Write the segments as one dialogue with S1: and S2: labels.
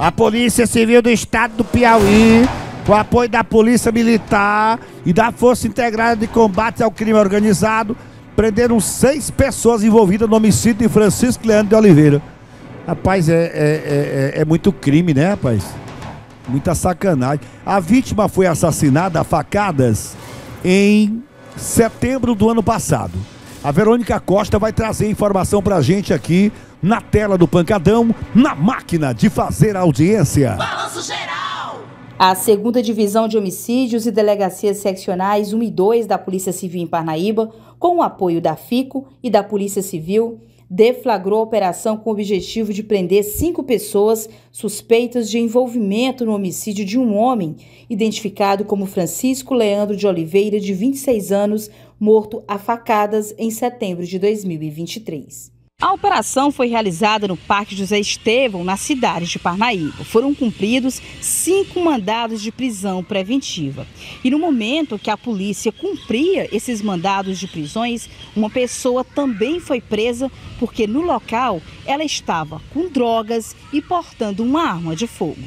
S1: A Polícia Civil do Estado do Piauí, com apoio da Polícia Militar e da Força Integrada de Combate ao Crime Organizado, prenderam seis pessoas envolvidas no homicídio de Francisco Leandro de Oliveira. Rapaz, é, é, é, é muito crime, né, rapaz? Muita sacanagem. A vítima foi assassinada a facadas em setembro do ano passado. A Verônica Costa vai trazer informação pra gente aqui na tela do Pancadão, na máquina de fazer audiência. Balanço geral!
S2: A segunda divisão de homicídios e delegacias seccionais 1 e 2 da Polícia Civil em Parnaíba, com o apoio da FICO e da Polícia Civil, deflagrou a operação com o objetivo de prender cinco pessoas suspeitas de envolvimento no homicídio de um homem, identificado como Francisco Leandro de Oliveira, de 26 anos, morto a facadas em setembro de 2023. A operação foi realizada no Parque José Estevão, na cidade de Parnaíba. Foram cumpridos cinco mandados de prisão preventiva. E no momento que a polícia cumpria esses mandados de prisões, uma pessoa também foi presa porque no local ela estava com drogas e portando uma arma de fogo.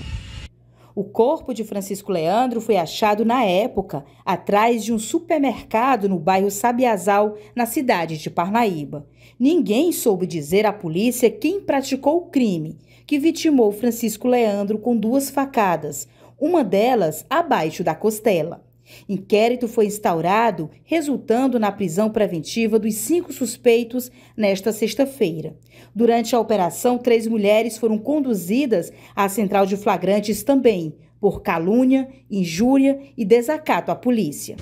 S2: O corpo de Francisco Leandro foi achado na época, atrás de um supermercado no bairro Sabiazal, na cidade de Parnaíba. Ninguém soube dizer à polícia quem praticou o crime, que vitimou Francisco Leandro com duas facadas, uma delas abaixo da costela. Inquérito foi instaurado, resultando na prisão preventiva dos cinco suspeitos nesta sexta-feira. Durante a operação, três mulheres foram conduzidas à central de flagrantes também, por calúnia, injúria e desacato à polícia.